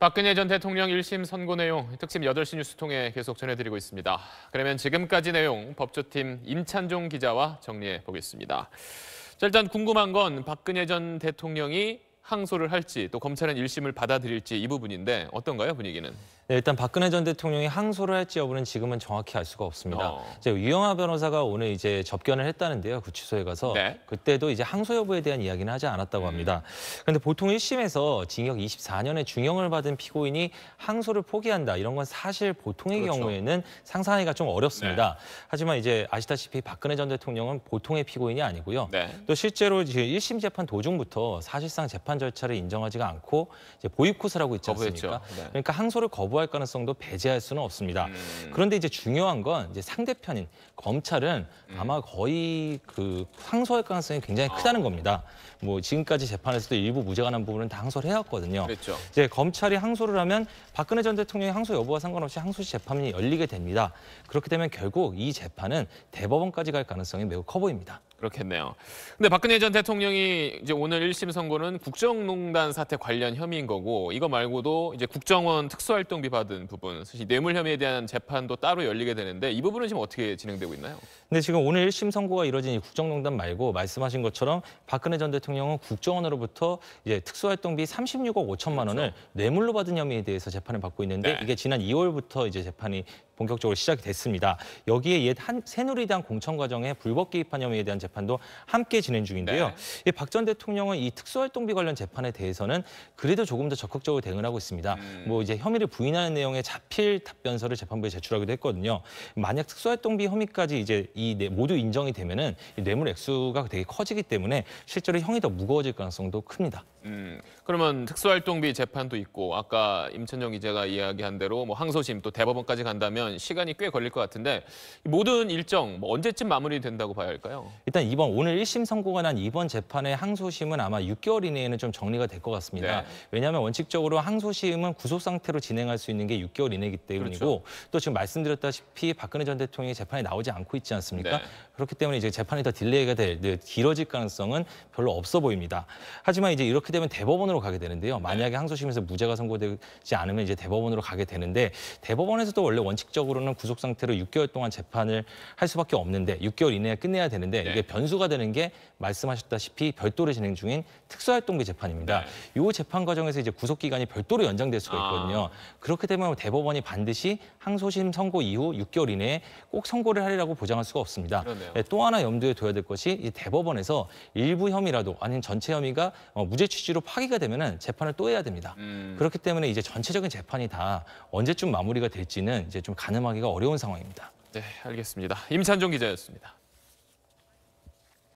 박근혜 전 대통령 1심 선고 내용 특집 8시 뉴스 통해 계속 전해드리고 있습니다. 그러면 지금까지 내용 법조팀 임찬종 기자와 정리해 보겠습니다. 일단 궁금한 건 박근혜 전 대통령이 항소를 할지 또 검찰은 1심을 받아들일지 이 부분인데 어떤가요 분위기는? 네, 일단 박근혜 전 대통령이 항소를 할지 여부는 지금은 정확히 알 수가 없습니다. 어. 이제 유영하 변호사가 오늘 이제 접견을 했다는데요. 구치소에 가서 네. 그때도 이제 항소 여부에 대한 이야기는 하지 않았다고 음. 합니다. 그런데 보통 1심에서 징역 24년의 중형을 받은 피고인이 항소를 포기한다 이런 건 사실 보통의 그렇죠. 경우에는 상상하기가 좀 어렵습니다. 네. 하지만 이제 아시다시피 박근혜 전 대통령은 보통의 피고인이 아니고요. 네. 또 실제로 이제 1심 재판 도중부터 사실상 재판 절차를 인정하지가 않고 이제 보이콧을 하고 있지 않습니까? 네. 그러니까 항소를 거부 제보할 가능성도 배제할 수는 없습니다. 음. 그런데 이제 중요한 건 이제 상대편인 검찰은 음. 아마 거의 그 항소할 가능성이 굉장히 아. 크다는 겁니다. 뭐 지금까지 재판에서도 일부 무죄가 난 부분은 다 항소를 해왔거든요. 그렇죠. 이제 검찰이 항소를 하면 박근혜 전 대통령의 항소 여부와 상관없이 항소시 재판이 열리게 됩니다. 그렇게 되면 결국 이 재판은 대법원까지 갈 가능성이 매우 커 보입니다. 그렇겠네요. 근데 박근혜 전 대통령이 이제 오늘 1심 선고는 국정농단 사태 관련 혐의인 거고 이거 말고도 이제 국정원 특수활동비 받은 부분, 사실 뇌물 혐의에 대한 재판도 따로 열리게 되는데 이 부분은 지금 어떻게 진행되고 있나요? 근데 지금 오늘 1심 선고가 이뤄진 이 국정농단 말고 말씀하신 것처럼 박근혜 전 대통령은 국정원으로부터 이제 특수활동비 36억 5천만 그렇죠. 원을 뇌물로 받은 혐의에 대해서 재판을 받고 있는데 네. 이게 지난 2월부터 이제 재판이 본격적으로 시작이 됐습니다. 여기에 옛 한, 새누리당 공천 과정에 불법 개입한 혐의에 대한 재판도 함께 진행 중인데요. 네. 예, 박전 대통령은 이 특수활동비 관련 재판에 대해서는 그래도 조금 더 적극적으로 대응하고 있습니다. 음. 뭐 이제 혐의를 부인하는 내용의 자필 답변서를 재판부에 제출하기도 했거든요. 만약 특수활동비 혐의까지 이제 이 모두 인정이 되면은 뇌물 액수가 되게 커지기 때문에 실제로 형이 더 무거워질 가능성도 큽니다. 음, 그러면 특수활동비 재판도 있고 아까 임천영 기자가 이야기한 대로 뭐 항소심 또 대법원까지 간다면 보면 시간이 꽤 걸릴 것 같은데 모든 일정 뭐 언제쯤 마무리된다고 봐야 할까요? 일단 이번 오늘 1심 선고가 난 이번 재판의 항소심은 아마 6개월 이내에는 좀 정리가 될 것 같습니다. 네. 왜냐하면 원칙적으로 항소심은 구속 상태로 진행할 수 있는 게 6개월 이내이기 때문이고 그렇죠. 또 지금 말씀드렸다시피 박근혜 전 대통령이 재판에 나오지 않고 있지 않습니까? 네. 그렇기 때문에 이제 재판이 더 딜레이가 될 길어질 가능성은 별로 없어 보입니다. 하지만 이제 이렇게 되면 대법원으로 가게 되는데요. 만약에 네. 항소심에서 무죄가 선고되지 않으면 이제 대법원으로 가게 되는데 대법원에서도 원래 원칙적 원칙적으로는 구속 상태로 6개월 동안 재판을 할 수밖에 없는데 6개월 이내에 끝내야 되는데 네. 이게 변수가 되는 게 말씀하셨다시피 별도로 진행 중인 특수활동비 재판입니다. 네. 이 재판 과정에서 이제 구속 기간이 별도로 연장될 수가 아. 있거든요. 아. 그렇게 되면 대법원이 반드시 항소심 선고 이후 6개월 이내에 꼭 선고를 하리라고 보장할 수가 없습니다. 네, 또 하나 염두에 둬야 될 것이 이 대법원에서 일부 혐의라도 아닌 전체 혐의가 어, 무죄 취지로 파기가 되면은 재판을 또 해야 됩니다. 음. 그렇기 때문에 이제 전체적인 재판이 다 언제쯤 마무리가 될지는 이제 좀 가. 가늠하기가 어려운 상황입니다. 네, 알겠습니다. 임찬종 기자였습니다.